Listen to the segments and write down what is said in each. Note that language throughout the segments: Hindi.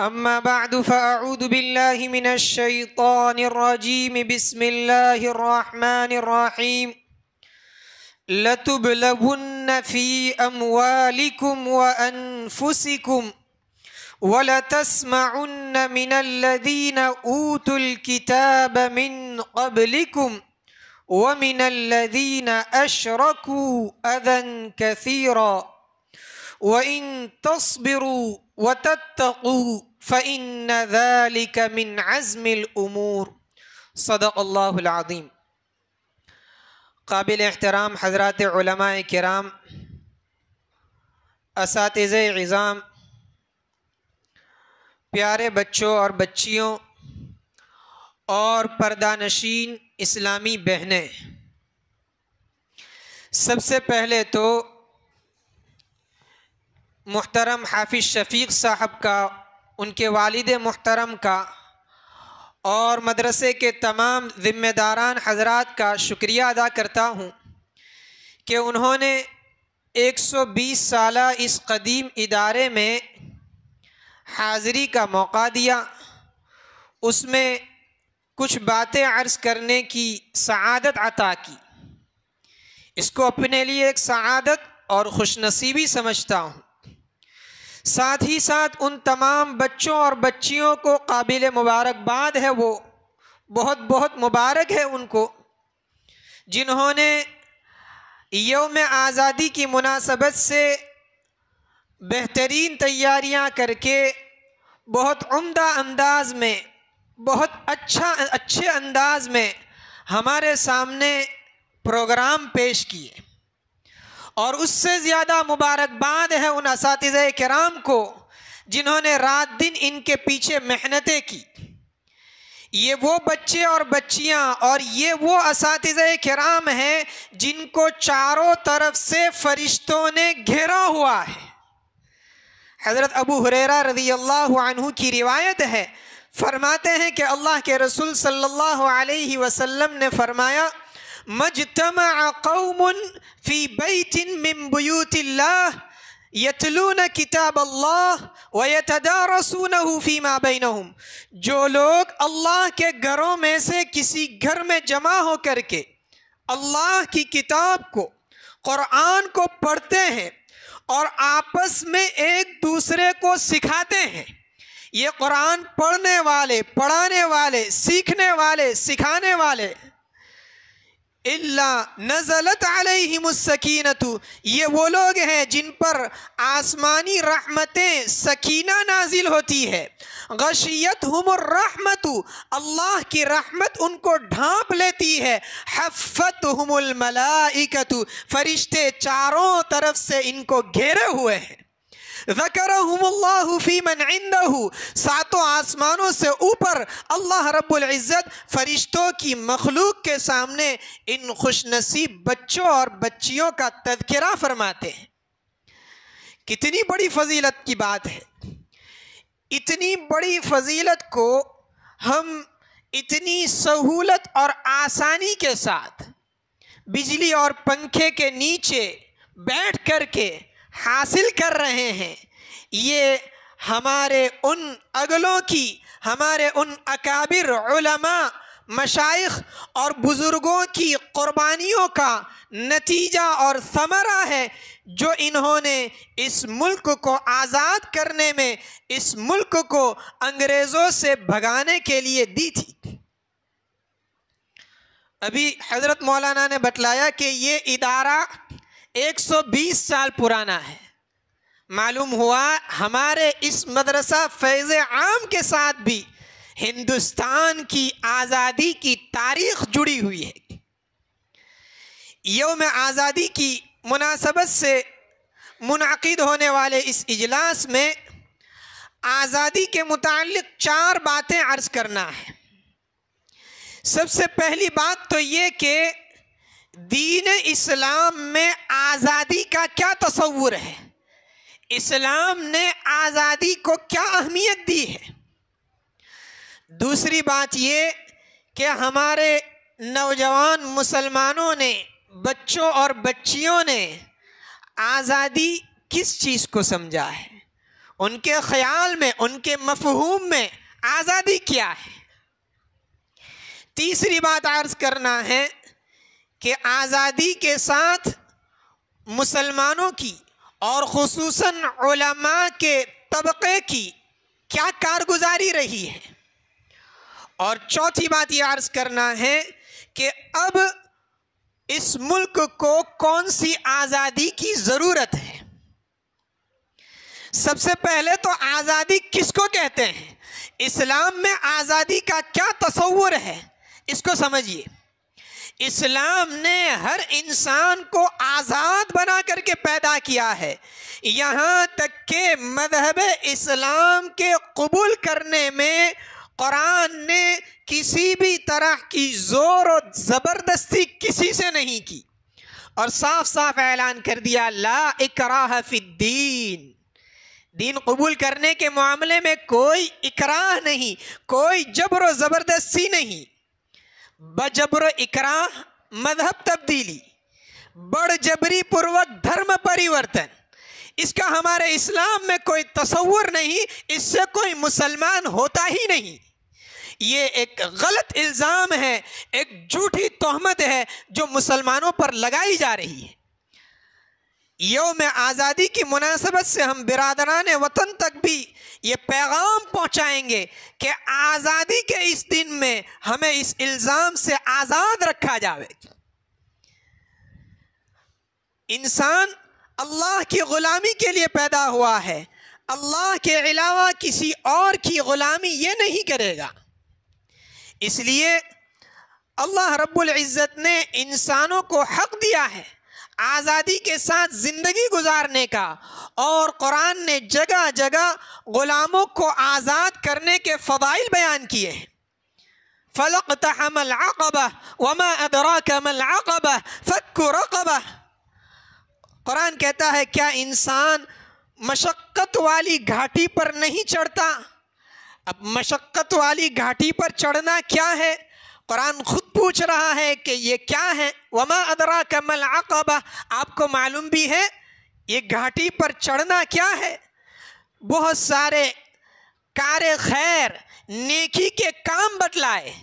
أما بعد فأعوذ بالله من الشيطان الرجيم بسم الله الرحمن الرحيم لتبلغن في أموالكم وأنفسكم ولتسمعن من الذين أوتوا الكتاب من قبلكم ومن الذين أشركوا أذى كثيرا وإن تصبروا وتتقوا फ़िन मिन अज़मिल उमूर सदक़ल्लाज़ीम काबिल एहतराम हजरत कराम इस इज़ाम प्यारे बच्चों और बच्चियों और नशीन इस्लामी बहनें सबसे पहले तो मुहतरम हाफिज़ शफीक साहब का उनके वालद मोहतरम का और मदरसे के तमाम ज़िम्मेदारान हजरात का शुक्रिया अदा करता हूँ कि उन्होंने 120 साल इस कदीम इदारे में हाज़री का मौका दिया उसमें कुछ बातें अर्ज़ करने की सआदत अता की इसको अपने लिए एक सआदत और खुशनसीबी समझता हूँ साथ ही साथ उन तमाम बच्चों और बच्चियों को काबिल मुबारकबाद है वो बहुत बहुत मुबारक है उनको जिन्होंने योम आज़ादी की मुनासबत से बेहतरीन तैयारियां करके बहुत उम्दा अंदाज में बहुत अच्छा अच्छे अंदाज में हमारे सामने प्रोग्राम पेश किए और उससे ज़्यादा मुबारकबाद है उन इस कराम को जिन्होंने रात दिन इनके पीछे मेहनतें की ये वो बच्चे और बच्चियाँ और ये वो इस कराम हैं जिनको चारों तरफ से फरिश्तों ने घेरा हुआ है हज़रत अबू हुरेरा रजी अल्लाह की रिवायत है फरमाते हैं कि अल्लाह के रसूल सल्लल्लाहु अलैहि वसल्लम ने फरमाया मजतमा कौम फ़ी बैतिन मिन बुयूतिल्लाह यतलून किताब अल्लाह व यतदारसूनहु फ़ीमा बैनहुम जो लोग अल्लाह के घरों में से किसी घर में जमा हो करके अल्लाह की किताब को क़ुरान को पढ़ते हैं और आपस में एक दूसरे को सिखाते हैं ये कुरान पढ़ने वाले पढ़ाने वाले सीखने वाले सिखाने वाले इल्ला नज़लत सकीनतु ये वो लोग हैं जिन पर आसमानी रहमतें सकीना नाजिल होती है गशियत रहमतु अल्लाह की रहमत उनको ढांप लेती है हफ़त हमलमलाइकत फरिश्ते चारों तरफ से इनको घेरे हुए हैं ज़करहमुल्लाहुफ़ीमन इंदहू सातों आसमानों से ऊपर अल्लाह रब्बुल इज़्ज़त फ़रिश्तों की मखलूक के सामने इन खुश नसीब बच्चों और बच्चियों का तذकरा फरमाते हैं कितनी बड़ी फजीलत की बात है इतनी बड़ी फजीलत को हम इतनी सहूलत और आसानी के साथ बिजली और पंखे के नीचे बैठ कर के हासिल कर रहे हैं ये हमारे उन अगलों की हमारे उन अकाबिर उलमा मशाइख और बुज़ुर्गों की क़ुरबानियों का नतीजा और समरा है जो इन्होंने इस मुल्क को आज़ाद करने में इस मुल्क को अंग्रेज़ों से भगाने के लिए दी थी अभी हज़रत मौलाना ने बतलाया कि ये इदारा 120 साल पुराना है मालूम हुआ हमारे इस मदरसा फैज़ आम के साथ भी हिंदुस्तान की आज़ादी की तारीख जुड़ी हुई है योम आज़ादी की मुनासबत से मुनद होने वाले इस इजलास में आज़ादी के मुतल चार बातें अर्ज़ करना है सबसे पहली बात तो ये कि दीन इस्लाम में आज़ादी का क्या तस्वूर है इस्लाम ने आज़ादी को क्या अहमियत दी है दूसरी बात ये कि हमारे नौजवान मुसलमानों ने बच्चों और बच्चियों ने आज़ादी किस चीज़ को समझा है उनके ख्याल में उनके मफहूम में आज़ादी क्या है तीसरी बात अर्ज़ करना है कि आज़ादी के साथ मुसलमानों की और खसूस के तबक़े की क्या कारगुजारी रही है और चौथी बात यह अर्ज़ करना है कि अब इस मुल्क को कौन सी आज़ादी की ज़रूरत है सबसे पहले तो आज़ादी किसको कहते हैं इस्लाम में आज़ादी का क्या तस्वुर है इसको समझिए इस्लाम ने हर इंसान को आज़ाद बना करके पैदा किया है यहाँ तक के मजहब इस्लाम के कबूल करने में क़ुरान ने किसी भी तरह की ज़ोर और ज़बरदस्ती किसी से नहीं की और साफ साफ ऐलान कर दिया ला इकराह फिद्दीन दीन कबूल करने के मामले में कोई इकराह नहीं कोई जबर व ज़बरदस्ती नहीं बजबर इकरा मजहब तब्दीली बड़ जबरी पूर्वक धर्म परिवर्तन इसका हमारे इस्लाम में कोई तस्वर नहीं इससे कोई मुसलमान होता ही नहीं ये एक गलत इल्ज़ाम है एक झूठी तोहमत है जो मुसलमानों पर लगाई जा रही है योम आज़ादी की मुनासबत से हम बिरदरान वतन तक भी ये पैगाम पहुँचाएँगे कि आज़ादी के इस दिन में हमें इस इल्ज़ाम से आज़ाद रखा जाए इंसान अल्लाह की ग़ुलामी के लिए पैदा हुआ है अल्लाह के अलावा किसी और की ग़ुलामी ये नहीं करेगा इसलिए अल्लाह रब्बुल इज़्ज़त ने इंसानों को हक दिया है आज़ादी के साथ ज़िंदगी गुजारने का और कुरान ने जगह जगह ग़ुलामों को आज़ाद करने के फ़वाइल बयान किए हैं फ़लक तमल आकबा वमा अदरा कमल आकबा फ़क् रकबा कुरान कहता है क्या इंसान मशक्क़त वाली घाटी पर नहीं चढ़ता अब मशक्क़त वाली घाटी पर चढ़ना क्या है कुरान खुद पूछ रहा है कि ये क्या है वमा अदरा कमल अकबा आपको मालूम भी है ये घाटी पर चढ़ना क्या है बहुत सारे कार खैर नेकी के काम बतलाए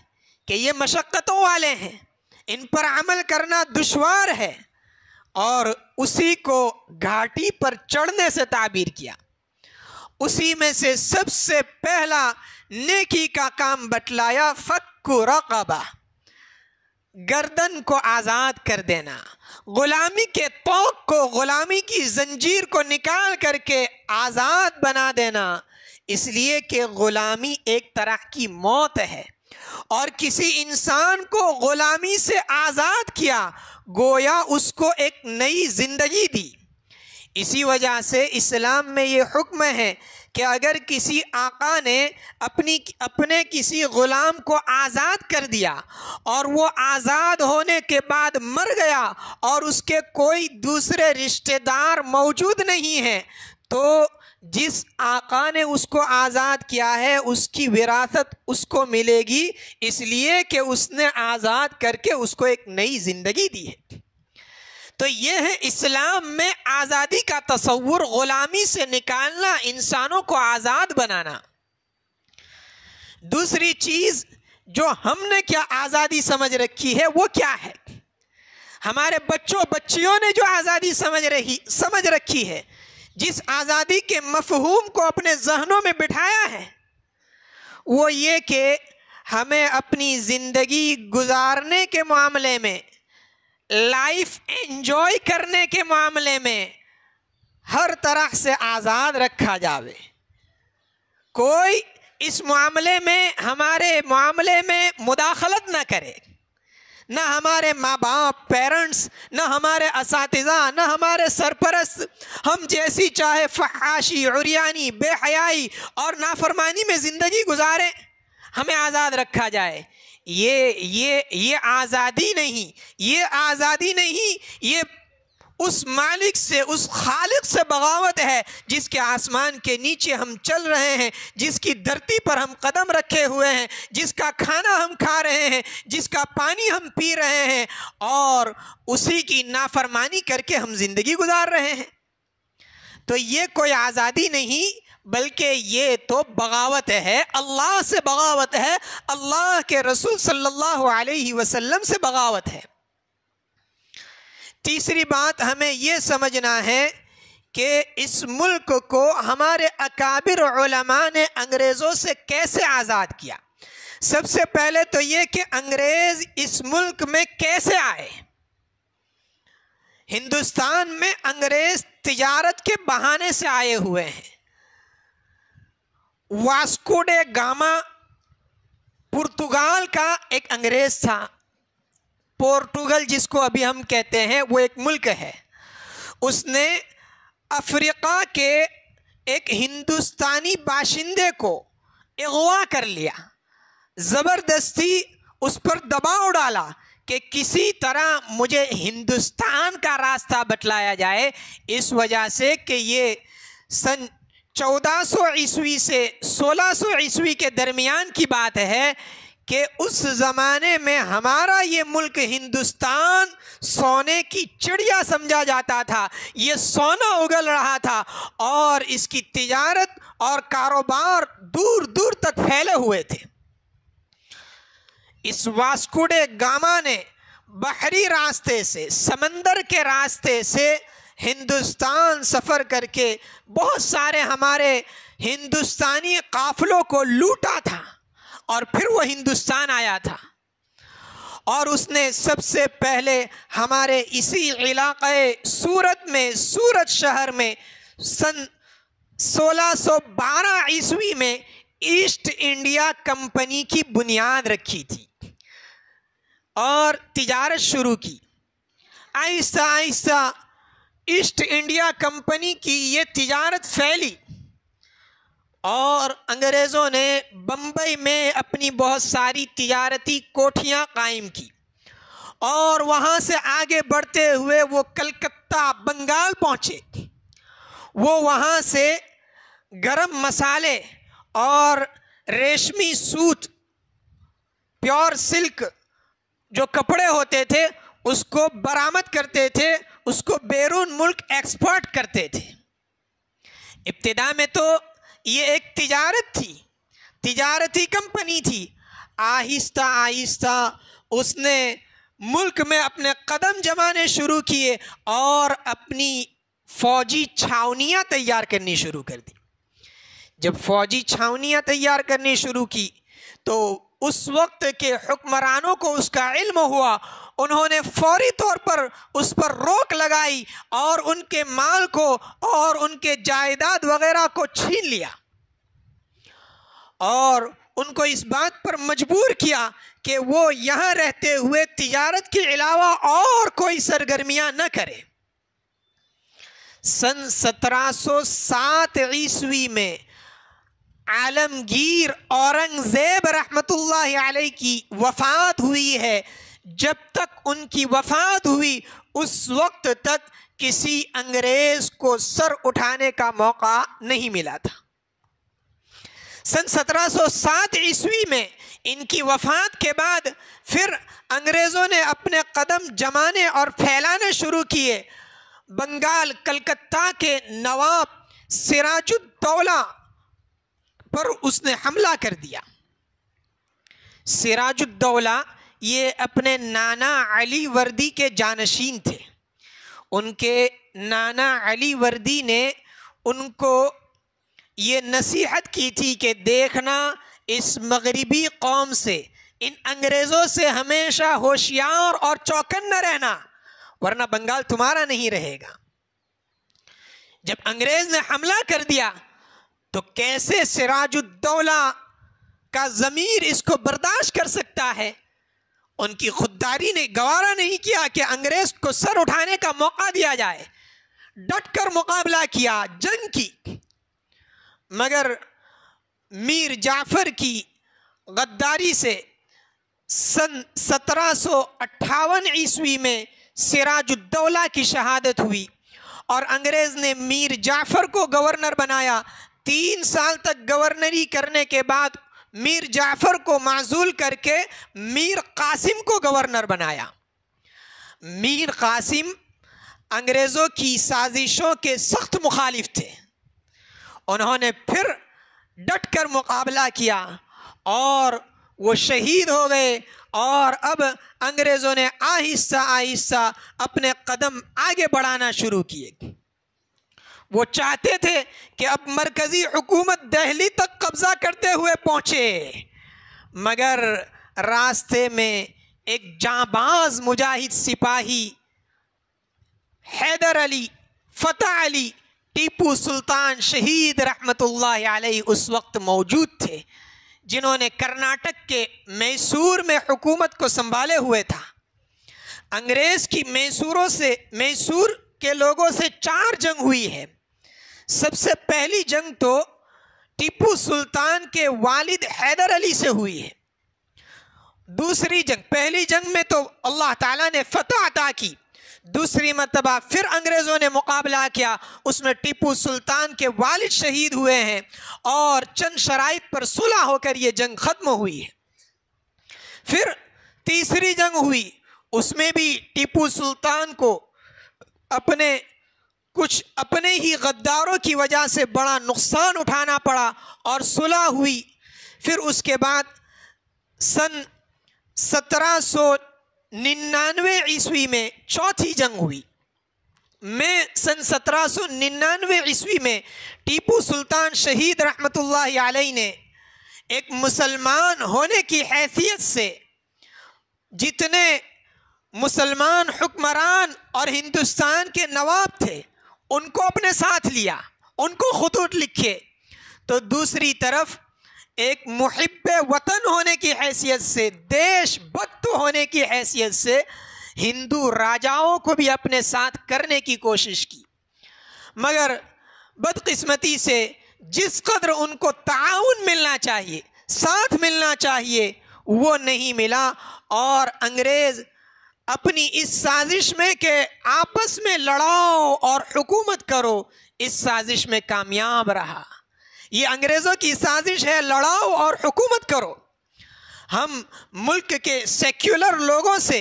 कि ये मशक्क़तों वाले हैं इन पर अमल करना दुशवार है और उसी को घाटी पर चढ़ने से ताबीर किया उसी में से सबसे पहला नेकी का काम बतलाया फ़क को रकबा गर्दन को आज़ाद कर देना ग़ुलामी के तोक को ग़ुलामी की जंजीर को निकाल करके आज़ाद बना देना इसलिए कि ग़ुलामी एक तरह की मौत है और किसी इंसान को ग़ुलामी से आज़ाद किया गोया उसको एक नई ज़िंदगी दी इसी वजह से इस्लाम में ये हुक्म है कि अगर किसी आका ने अपनी अपने किसी ग़ुलाम को आज़ाद कर दिया और वो आज़ाद होने के बाद मर गया और उसके कोई दूसरे रिश्तेदार मौजूद नहीं हैं तो जिस आका ने उसको आज़ाद किया है उसकी विरासत उसको मिलेगी इसलिए कि उसने आज़ाद करके उसको एक नई ज़िंदगी दी है तो ये है इस्लाम में आज़ादी का तस्वुर ग़ुलामी से निकालना इंसानों को आज़ाद बनाना दूसरी चीज़ जो हमने क्या आज़ादी समझ रखी है वो क्या है हमारे बच्चों बच्चियों ने जो आज़ादी समझ रही समझ रखी है जिस आज़ादी के मफहूम को अपने जहनों में बिठाया है वो ये कि हमें अपनी ज़िंदगी गुजारने के मामले में लाइफ एंजॉय करने के मामले में हर तरह से आज़ाद रखा जावे कोई इस मामले में हमारे मामले में मुदाखलत ना करे ना हमारे माँ बाप पेरेंट्स ना हमारे इस ना हमारे सरपरस्त हम जैसी चाहे फहाशी उरियानी बेहयाई और नाफरमानी में ज़िंदगी गुजारें हमें आज़ाद रखा जाए ये ये ये आज़ादी नहीं ये आज़ादी नहीं ये उस मालिक से उस खालिक से बगावत है जिसके आसमान के नीचे हम चल रहे हैं जिसकी धरती पर हम कदम रखे हुए हैं जिसका खाना हम खा रहे हैं जिसका पानी हम पी रहे हैं और उसी की नाफरमानी करके हम ज़िंदगी गुजार रहे हैं तो ये कोई आज़ादी नहीं बल्कि ये तो बगावत है अल्लाह से बगावत है अल्लाह के रसूल सल्लल्लाहु अलैहि वसल्लम से बगावत है तीसरी बात हमें ये समझना है कि इस मुल्क को हमारे अकाबिर ने अंग्रेज़ों से कैसे आज़ाद किया सबसे पहले तो ये कि अंग्रेज़ इस मुल्क में कैसे आए हिंदुस्तान में अंग्रेज़ तिजारत के बहाने से आए हुए हैं वास्को डे गामा पुर्तगाल का एक अंग्रेज था पोर्टुगल जिसको अभी हम कहते हैं वो एक मुल्क है उसने अफ्रीका के एक हिंदुस्तानी बाशिंदे को अगवा कर लिया ज़बरदस्ती उस पर दबाव डाला कि किसी तरह मुझे हिंदुस्तान का रास्ता बतलाया जाए इस वजह से कि ये सन चौदह सौ ईस्वी से सोलह सौ ईस्वी के दरमियान की बात है कि उस ज़माने में हमारा ये मुल्क हिंदुस्तान सोने की चिड़िया समझा जाता था ये सोना उगल रहा था और इसकी तिजारत और कारोबार दूर दूर तक फैले हुए थे इस वास्कुडे गामा ने बहरी रास्ते से समंदर के रास्ते से हिंदुस्तान सफ़र करके बहुत सारे हमारे हिंदुस्तानी काफ़िलों को लूटा था और फिर वो हिंदुस्तान आया था और उसने सबसे पहले हमारे इसी इलाक़े सूरत में सूरत शहर में सन 1612 ईस्वी में ईस्ट इंडिया कंपनी की बुनियाद रखी थी और तिजारत शुरू की आहिस्ता आहिस्ता ईस्ट इंडिया कंपनी की ये तिजारत फैली और अंग्रेज़ों ने बम्बई में अपनी बहुत सारी तजारती कोठियाँ कायम की और वहाँ से आगे बढ़ते हुए वो कलकत्ता बंगाल पहुँचे वो वहाँ से गरम मसाले और रेशमी सूत प्योर सिल्क जो कपड़े होते थे उसको बरामद करते थे उसको बैरून मुल्क एक्सपोर्ट करते थे इब्तदा में तो ये एक तिजारत थी तिजारती कंपनी थी आहिस्ता आहिस्ता उसने मुल्क में अपने कदम जमाने शुरू किए और अपनी फौजी छावनियाँ तैयार करनी शुरू कर दी जब फौजी छावनियाँ तैयार करनी शुरू की तो उस वक्त के हुक्मरानों को उसका इल्म हुआ उन्होंने फौरी तौर पर उस पर रोक लगाई और उनके माल को और उनके जायदाद वगैरह को छीन लिया और उनको इस बात पर मजबूर किया कि वो यहाँ रहते हुए तिजारत के अलावा और कोई सरगर्मियाँ न करें सन 1707 ईस्वी में आलमगीर औरंगज़ेब रहमतुल्लाह अलैह की वफ़ात हुई है जब तक उनकी वफात हुई उस वक्त तक किसी अंग्रेज़ को सर उठाने का मौका नहीं मिला था सन 1707 ईस्वी में इनकी वफात के बाद फिर अंग्रेज़ों ने अपने कदम जमाने और फैलाने शुरू किए बंगाल कलकत्ता के नवाब सिराजुद्दौला पर उसने हमला कर दिया सिराजुद्दौला ये अपने नाना अली वर्दी के जानशीन थे उनके नाना अली वर्दी ने उनको ये नसीहत की थी कि देखना इस मगरबी कौम से इन अंग्रेज़ों से हमेशा होशियार और चौकन्ना रहना वरना बंगाल तुम्हारा नहीं रहेगा जब अंग्रेज़ ने हमला कर दिया तो कैसे सिराजुद्दौला का ज़मीर इसको बर्दाश्त कर सकता है उनकी खुददारी ने गवारा नहीं किया कि अंग्रेज को सर उठाने का मौका दिया जाए डट कर मुकाबला किया जंग की मगर मीर जाफ़र की गद्दारी से सन सत्रह सौ अट्ठावन ईस्वी में सिराजुद्दौला की शहादत हुई और अंग्रेज़ ने मीर जाफ़र को गवर्नर बनाया तीन साल तक गवर्नरी करने के बाद मीर जाफ़र को माजूल करके मीर कासिम को गवर्नर बनाया मीर कासिम अंग्रेज़ों की साजिशों के सख्त मुखालिफ थे उन्होंने फिर डट कर मुकाबला किया और वो शहीद हो गए और अब अंग्रेज़ों ने आहिस्ता आहिस्ता अपने कदम आगे बढ़ाना शुरू किए वो चाहते थे कि अब मरकज़ी हुकूमत दहली तक कब्ज़ा करते हुए पहुँचे मगर रास्ते में एक जाबाज मुजाहिद सिपाही हैदर अली फ़तेह अली टीपू सुल्तान शहीद रहमतुल्लाह आलही उस वक्त मौजूद थे जिन्होंने कर्नाटक के मैसूर में हुकूमत को संभाले हुए था अंग्रेज़ की मैसूरों से मैसूर के लोगों से चार जंग हुई है सबसे पहली जंग तो टीपू सुल्तान के वालिद हैदर अली से हुई है दूसरी जंग पहली जंग में तो अल्लाह ताला ने फतह अदा की दूसरी मरतबा फिर अंग्रेज़ों ने मुकाबला किया उसमें टीपू सुल्तान के वालिद शहीद हुए हैं और चंद शराइ पर सुलह होकर ये जंग ख़त्म हुई है फिर तीसरी जंग हुई उसमें भी टीपू सुल्तान को अपने कुछ अपने ही गद्दारों की वजह से बड़ा नुकसान उठाना पड़ा और सुलह हुई फिर उसके बाद सन सत्रह सौ निन्यानवे ईस्वी में चौथी जंग हुई में सन सत्रह सौ निन्यानवे ईस्वी में टीपू सुल्तान शहीद रहमत आलही ने एक मुसलमान होने की हैसियत से जितने मुसलमान हुक्मरान और हिंदुस्तान के नवाब थे उनको अपने साथ लिया उनको खतूत लिखे तो दूसरी तरफ एक मुहब वतन होने की हैसियत से देश भक्त होने की हैसियत से हिंदू राजाओं को भी अपने साथ करने की कोशिश की मगर बदकिस्मती से जिस कदर उनको ताउन मिलना चाहिए साथ मिलना चाहिए वो नहीं मिला और अंग्रेज़ अपनी इस साजिश में के आपस में लड़ाओ और हुकूमत करो इस साजिश में कामयाब रहा ये अंग्रेज़ों की साजिश है लड़ाओ और हुकूमत करो हम मुल्क के सेक्युलर लोगों से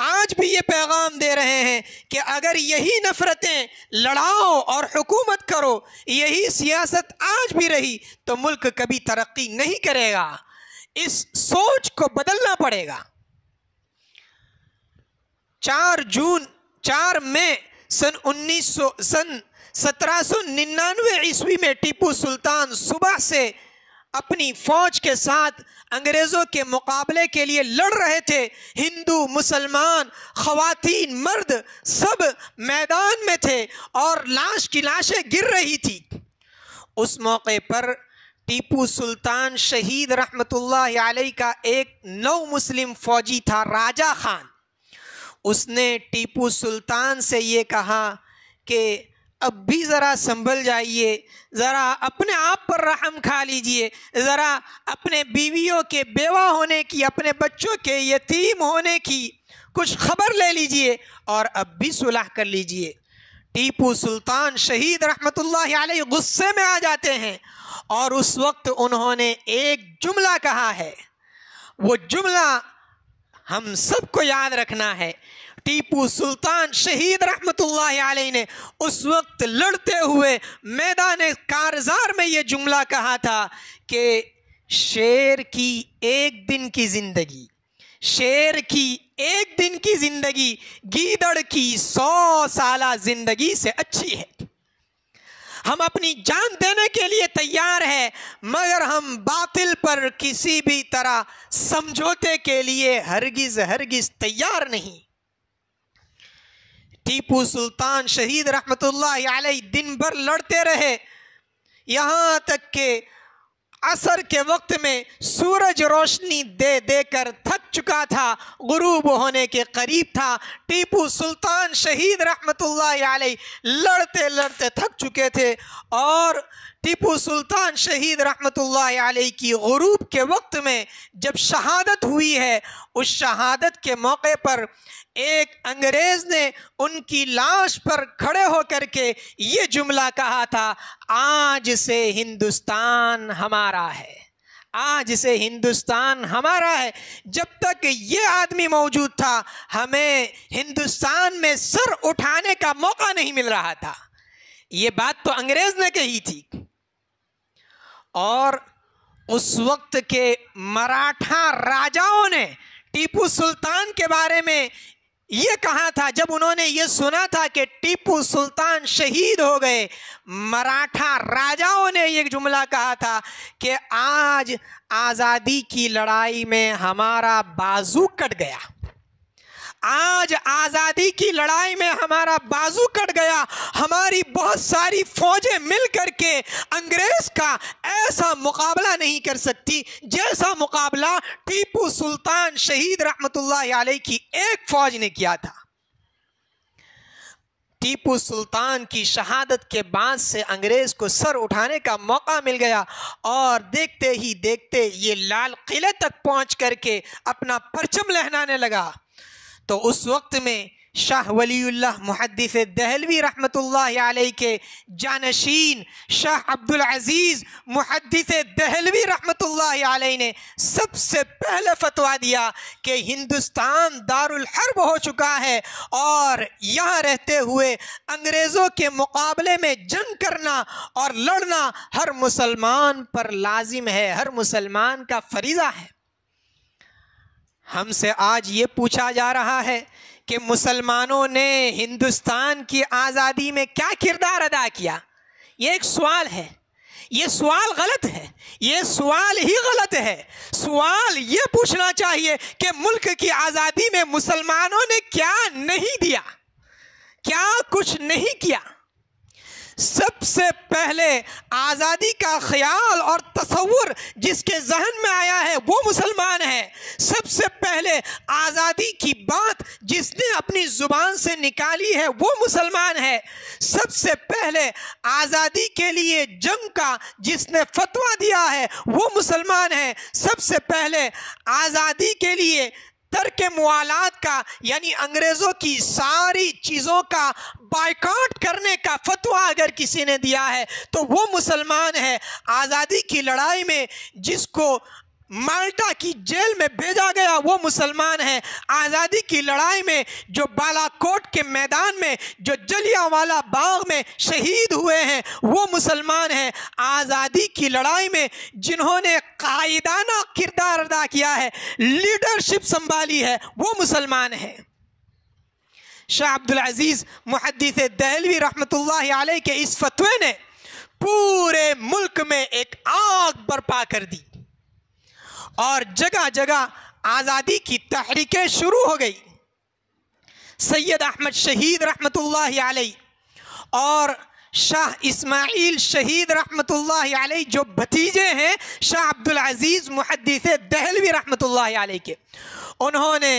आज भी ये पैगाम दे रहे हैं कि अगर यही नफ़रतें लड़ाओ और हुकूमत करो यही सियासत आज भी रही तो मुल्क कभी तरक्की नहीं करेगा इस सोच को बदलना पड़ेगा चार जून चार मई सन उन्नीस सन सत्रह सौ निन्यानवे ईस्वी में टीपू सुल्तान सुबह से अपनी फौज के साथ अंग्रेज़ों के मुकाबले के लिए लड़ रहे थे हिंदू मुसलमान खवातीन मर्द सब मैदान में थे और लाश की लाशें गिर रही थी उस मौके पर टीपू सुल्तान शहीद रहमतुल्लाह अलैह का एक नौ मुस्लिम फौजी था राजा खान उसने टीपू सुल्तान से ये कहा कि अब भी ज़रा संभल जाइए ज़रा अपने आप पर रहम खा लीजिए ज़रा अपने बीवियों के बेवा होने की अपने बच्चों के यतीम होने की कुछ खबर ले लीजिए और अब भी सुलह कर लीजिए टीपू सुल्तान शहीद रहमत अलैह गुस्से में आ जाते हैं और उस वक्त उन्होंने एक जुमला कहा है वो जुमला हम सबको याद रखना है टीपू सुल्तान शहीद रहमतुल्लाह ने उस वक्त लड़ते हुए मैदान कारजार में ये जुमला कहा था कि शेर की एक दिन की ज़िंदगी शेर की एक दिन की ज़िंदगी गीदड़ की सौ साल ज़िंदगी से अच्छी है हम अपनी जान देने के लिए तैयार है मगर हम बातिल पर किसी भी तरह समझौते के लिए हरगिज हरगिज तैयार नहीं टीपू सुल्तान शहीद रहमतुल्लाह अलैह दिन भर लड़ते रहे यहाँ तक के असर के वक्त में सूरज रोशनी दे देकर थक चुका था गुरूब होने के करीब था टीपू सुल्तान शहीद रहमतुल्लाह अलैह लड़ते लड़ते थक चुके थे और टीपू सुल्तान शहीद रहमत आलही की गरूब के वक्त में जब शहादत हुई है उस शहादत के मौके पर एक अंग्रेज़ ने उनकी लाश पर खड़े होकर के ये जुमला कहा था आज से हिंदुस्तान हमारा है आज से हिंदुस्तान हमारा है जब तक ये आदमी मौजूद था हमें हिंदुस्तान में सर उठाने का मौका नहीं मिल रहा था ये बात तो अंग्रेज़ ने कही थी और उस वक्त के मराठा राजाओं ने टीपू सुल्तान के बारे में ये कहा था जब उन्होंने ये सुना था कि टीपू सुल्तान शहीद हो गए मराठा राजाओं ने एक जुमला कहा था कि आज आज़ादी की लड़ाई में हमारा बाजू कट गया आज आज़ादी की लड़ाई में हमारा बाजू कट गया हमारी बहुत सारी फौजें मिल करके अंग्रेज़ का ऐसा मुकाबला नहीं कर सकती जैसा मुकाबला टीपू सुल्तान शहीद रहमतुल्लाह अलैह की एक फ़ौज ने किया था टीपू सुल्तान की शहादत के बाद से अंग्रेज़ को सर उठाने का मौका मिल गया और देखते ही देखते ये लाल किले तक पहुंच करके अपना परचम लहनाने लगा तो उस वक्त में शाह वलील्ला मुहदस दहलवी रहमत के जानशीन शाह अब्दुल अज़ीज़ मुहदस दहलवी रहमत ने सबसे पहले फतवा दिया कि हिंदुस्तान दारुल हर्ब हो चुका है और यहाँ रहते हुए अंग्रेज़ों के मुकाबले में जंग करना और लड़ना हर मुसलमान पर लाजिम है हर मुसलमान का फरीज़ा है हमसे आज ये पूछा जा रहा है कि मुसलमानों ने हिंदुस्तान की आज़ादी में क्या किरदार अदा किया ये एक सवाल है ये सवाल गलत है ये सवाल ही गलत है सवाल ये पूछना चाहिए कि मुल्क की आज़ादी में मुसलमानों ने क्या नहीं दिया क्या कुछ नहीं किया सबसे पहले आज़ादी का ख्याल और तस्वुर जिसके जहन में आया है वो मुसलमान है सबसे पहले आज़ादी की बात जिसने अपनी ज़ुबान से निकाली है वो मुसलमान है सबसे पहले आज़ादी के लिए जंग का जिसने फतवा दिया है वो मुसलमान है सबसे पहले आज़ादी के लिए तर के मुआलात का यानी अंग्रेज़ों की सारी चीज़ों का बाइकआउट करने का फतवा अगर किसी ने दिया है तो वो मुसलमान है आज़ादी की लड़ाई में जिसको माल्टा की जेल में भेजा गया वो मुसलमान है आज़ादी की लड़ाई में जो बालाकोट के मैदान में जो जलियावाला बाग में शहीद हुए हैं वो मुसलमान हैं आज़ादी की लड़ाई में जिन्होंने कायदाना किरदार अदा किया है लीडरशिप संभाली है वो मुसलमान हैं शाह अब्दुल अजीज़ मुहदस दहलवी रहमत के इस फतवे ने पूरे मुल्क में एक आग बर्पा कर दी और जगह जगह आज़ादी की तहरीकें शुरू हो गई सैयद अहमद शहीद रहमत आलही और शाह इस्माइल शहीद रहमत आलही जो भतीजे हैं शाह अब्दुल अजीज़ मुहदस दहलवी रहमत आलही के उन्होंने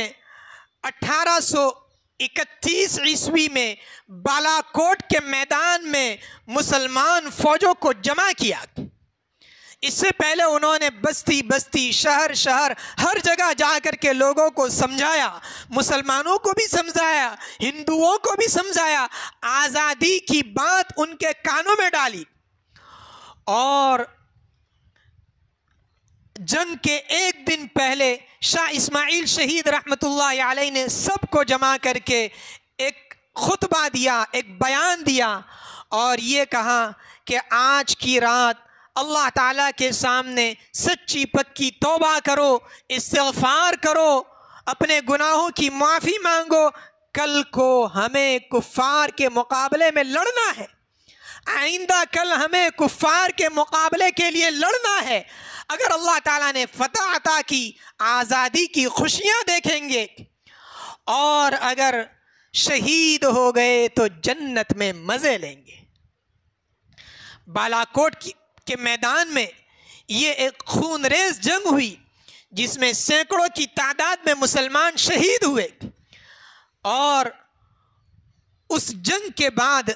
1831 ईस्वी में बालाकोट के मैदान में मुसलमान फ़ौजों को जमा किया इससे पहले उन्होंने बस्ती बस्ती शहर शहर हर जगह जा कर के लोगों को समझाया मुसलमानों को भी समझाया हिंदुओं को भी समझाया आज़ादी की बात उनके कानों में डाली और जंग के एक दिन पहले शाह इस्माइल शहीद रहमतुल्लाह अलैह ने सबको जमा करके एक खुतबा दिया एक बयान दिया और ये कहा कि आज की रात अल्लाह ताला के सामने सच्ची पक्की तोबा करो इस्तफ़ार करो अपने गुनाहों की माफ़ी मांगो कल को हमें कुफ़ार के मुकाबले में लड़ना है आइंदा कल हमें कुफ़ार के मुकाबले के लिए लड़ना है अगर अल्लाह ताला ने फतह अता की आज़ादी की खुशियाँ देखेंगे और अगर शहीद हो गए तो जन्नत में मज़े लेंगे बालाकोट की के मैदान में ये एक खूनरेज जंग हुई जिसमें सैकड़ों की तादाद में मुसलमान शहीद हुए और उस जंग के बाद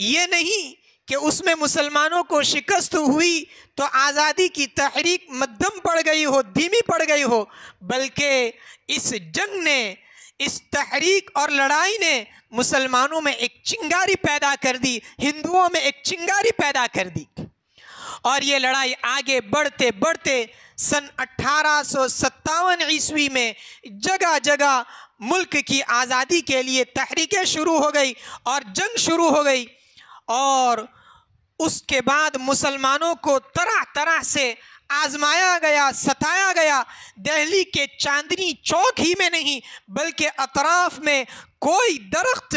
ये नहीं कि उसमें मुसलमानों को शिकस्त हुई तो आज़ादी की तहरीक मध्यम पड़ गई हो धीमी पड़ गई हो बल्कि इस जंग ने इस तहरीक और लड़ाई ने मुसलमानों में एक चिंगारी पैदा कर दी हिंदुओं में एक चिंगारी पैदा कर दी और ये लड़ाई आगे बढ़ते बढ़ते सन अट्ठारह ईस्वी में जगह जगह मुल्क की आज़ादी के लिए तहरीकें शुरू हो गई और जंग शुरू हो गई और उसके बाद मुसलमानों को तरह तरह से आजमाया गया सताया गया दहली के चांदनी चौक ही में नहीं बल्कि अतराफ में कोई दरख्त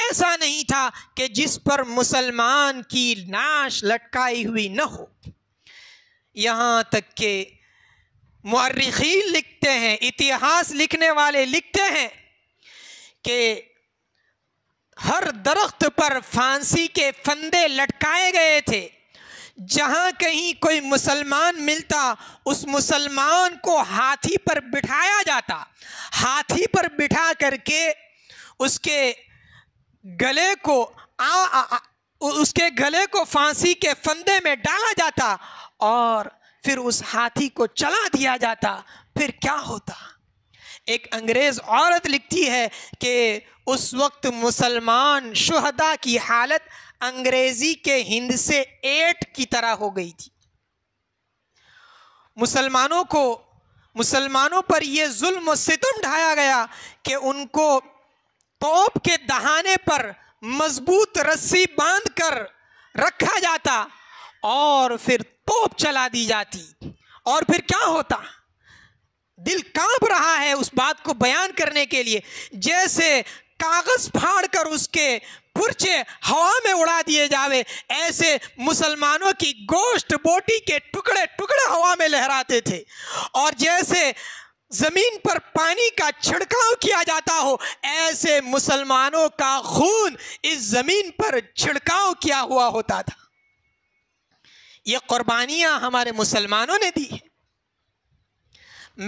ऐसा नहीं था कि जिस पर मुसलमान की लाश लटकाई हुई न हो यहाँ तक के मर्रखीन लिखते हैं इतिहास लिखने वाले लिखते हैं कि हर दरख्त पर फांसी के फंदे लटकाए गए थे जहाँ कहीं कोई मुसलमान मिलता उस मुसलमान को हाथी पर बिठाया जाता हाथी पर बिठा करके उसके गले को आ, आ, आ, उसके गले को फांसी के फंदे में डाला जाता और फिर उस हाथी को चला दिया जाता फिर क्या होता एक अंग्रेज़ औरत लिखती है कि उस वक्त मुसलमान शहदा की हालत अंग्रेजी के हिंद से एट की तरह हो गई थी मुसलमानों को मुसलमानों पर यह जुल्म सितम ढाया गया कि उनको तोप के दहाने पर मजबूत रस्सी बांध कर रखा जाता और फिर तोप चला दी जाती और फिर क्या होता दिल कांप रहा है उस बात को बयान करने के लिए जैसे कागज फाड़ कर उसके पुरचे हवा में उड़ा दिए जावे ऐसे मुसलमानों की गोश्त बोटी के टुकड़े टुकड़े हवा में लहराते थे और जैसे जमीन पर पानी का छिड़काव किया जाता हो ऐसे मुसलमानों का खून इस जमीन पर छिड़काव किया हुआ होता था ये कुर्बानियां हमारे मुसलमानों ने दी है